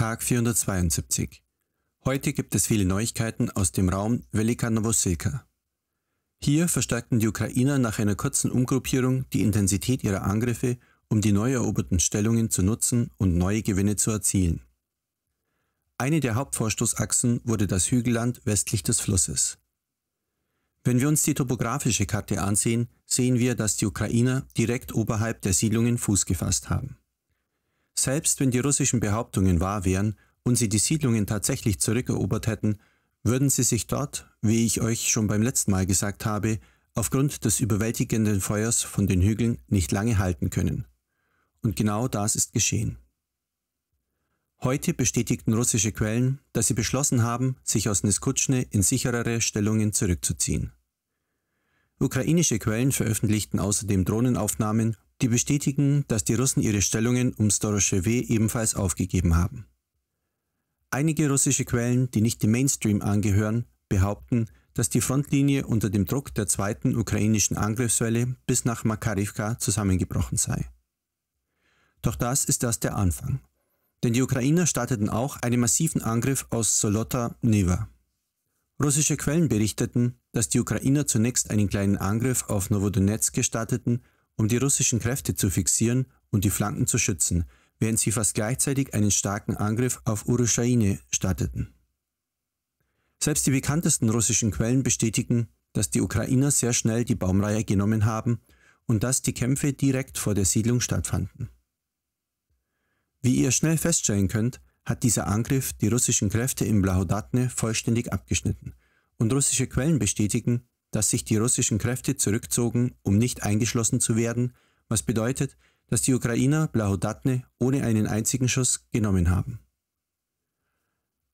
Tag 472. Heute gibt es viele Neuigkeiten aus dem Raum Velika Novoselka. Hier verstärkten die Ukrainer nach einer kurzen Umgruppierung die Intensität ihrer Angriffe, um die neu eroberten Stellungen zu nutzen und neue Gewinne zu erzielen. Eine der Hauptvorstoßachsen wurde das Hügelland westlich des Flusses. Wenn wir uns die topografische Karte ansehen, sehen wir, dass die Ukrainer direkt oberhalb der Siedlungen Fuß gefasst haben. Selbst wenn die russischen Behauptungen wahr wären und sie die Siedlungen tatsächlich zurückerobert hätten, würden sie sich dort, wie ich euch schon beim letzten Mal gesagt habe, aufgrund des überwältigenden Feuers von den Hügeln nicht lange halten können. Und genau das ist geschehen. Heute bestätigten russische Quellen, dass sie beschlossen haben, sich aus Niskutschne in sicherere Stellungen zurückzuziehen. Ukrainische Quellen veröffentlichten außerdem Drohnenaufnahmen die bestätigen, dass die Russen ihre Stellungen um Storoschewe ebenfalls aufgegeben haben. Einige russische Quellen, die nicht dem Mainstream angehören, behaupten, dass die Frontlinie unter dem Druck der zweiten ukrainischen Angriffswelle bis nach Makarivka zusammengebrochen sei. Doch das ist erst der Anfang. Denn die Ukrainer starteten auch einen massiven Angriff aus Solota Neva. Russische Quellen berichteten, dass die Ukrainer zunächst einen kleinen Angriff auf Novodonetsk gestarteten um die russischen Kräfte zu fixieren und die Flanken zu schützen, während sie fast gleichzeitig einen starken Angriff auf Urushaine starteten. Selbst die bekanntesten russischen Quellen bestätigen, dass die Ukrainer sehr schnell die Baumreihe genommen haben und dass die Kämpfe direkt vor der Siedlung stattfanden. Wie ihr schnell feststellen könnt, hat dieser Angriff die russischen Kräfte im Blahodatne vollständig abgeschnitten und russische Quellen bestätigen, dass sich die russischen Kräfte zurückzogen, um nicht eingeschlossen zu werden, was bedeutet, dass die Ukrainer Blahodatne ohne einen einzigen Schuss genommen haben.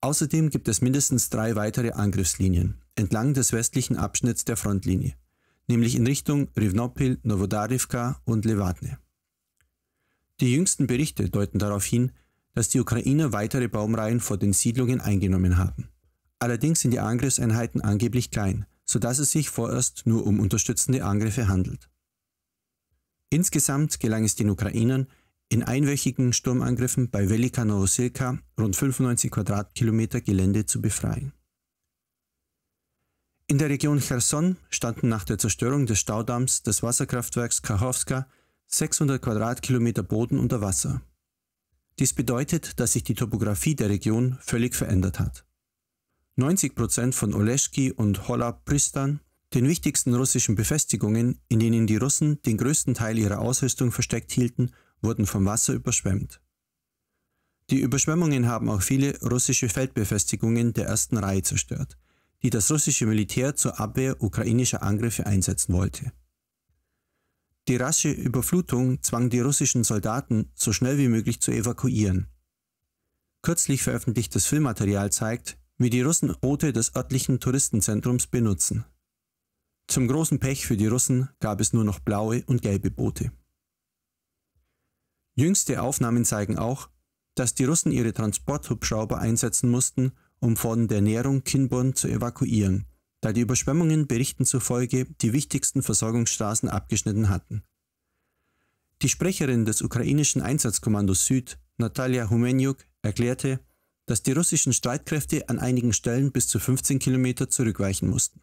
Außerdem gibt es mindestens drei weitere Angriffslinien entlang des westlichen Abschnitts der Frontlinie, nämlich in Richtung Rivnopil, Novodarivka und Levadne. Die jüngsten Berichte deuten darauf hin, dass die Ukrainer weitere Baumreihen vor den Siedlungen eingenommen haben. Allerdings sind die Angriffseinheiten angeblich klein – sodass es sich vorerst nur um unterstützende Angriffe handelt. Insgesamt gelang es den Ukrainern, in einwöchigen Sturmangriffen bei Velika Novosilka rund 95 Quadratkilometer Gelände zu befreien. In der Region Cherson standen nach der Zerstörung des Staudamms des Wasserkraftwerks Kachowska 600 Quadratkilometer Boden unter Wasser. Dies bedeutet, dass sich die Topographie der Region völlig verändert hat. 90% von Oleschki und Hola Pristan, den wichtigsten russischen Befestigungen, in denen die Russen den größten Teil ihrer Ausrüstung versteckt hielten, wurden vom Wasser überschwemmt. Die Überschwemmungen haben auch viele russische Feldbefestigungen der ersten Reihe zerstört, die das russische Militär zur Abwehr ukrainischer Angriffe einsetzen wollte. Die rasche Überflutung zwang die russischen Soldaten, so schnell wie möglich zu evakuieren. Kürzlich veröffentlichtes Filmmaterial zeigt, wie die Russen Boote des örtlichen Touristenzentrums benutzen. Zum großen Pech für die Russen gab es nur noch blaue und gelbe Boote. Jüngste Aufnahmen zeigen auch, dass die Russen ihre Transporthubschrauber einsetzen mussten, um von der Nährung Kinborn zu evakuieren, da die Überschwemmungen Berichten zufolge die wichtigsten Versorgungsstraßen abgeschnitten hatten. Die Sprecherin des ukrainischen Einsatzkommandos Süd, Natalia Humenyuk, erklärte, dass die russischen Streitkräfte an einigen Stellen bis zu 15 Kilometer zurückweichen mussten.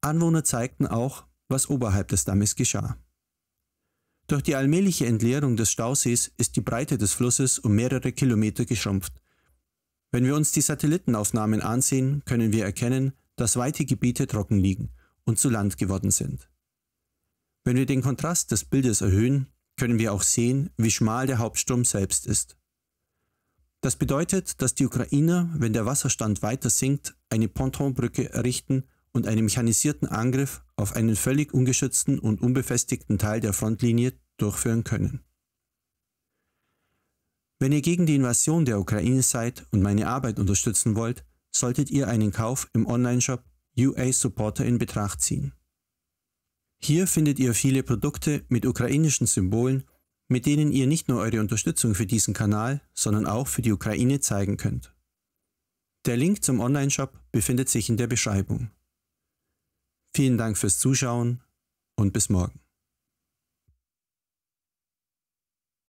Anwohner zeigten auch, was oberhalb des Dammes geschah. Durch die allmähliche Entleerung des Stausees ist die Breite des Flusses um mehrere Kilometer geschrumpft. Wenn wir uns die Satellitenaufnahmen ansehen, können wir erkennen, dass weite Gebiete trocken liegen und zu Land geworden sind. Wenn wir den Kontrast des Bildes erhöhen, können wir auch sehen, wie schmal der Hauptsturm selbst ist. Das bedeutet, dass die Ukrainer, wenn der Wasserstand weiter sinkt, eine Pontonbrücke errichten und einen mechanisierten Angriff auf einen völlig ungeschützten und unbefestigten Teil der Frontlinie durchführen können. Wenn ihr gegen die Invasion der Ukraine seid und meine Arbeit unterstützen wollt, solltet ihr einen Kauf im Onlineshop UA Supporter in Betracht ziehen. Hier findet ihr viele Produkte mit ukrainischen Symbolen mit denen ihr nicht nur eure Unterstützung für diesen Kanal, sondern auch für die Ukraine zeigen könnt. Der Link zum Online-Shop befindet sich in der Beschreibung. Vielen Dank fürs Zuschauen und bis morgen.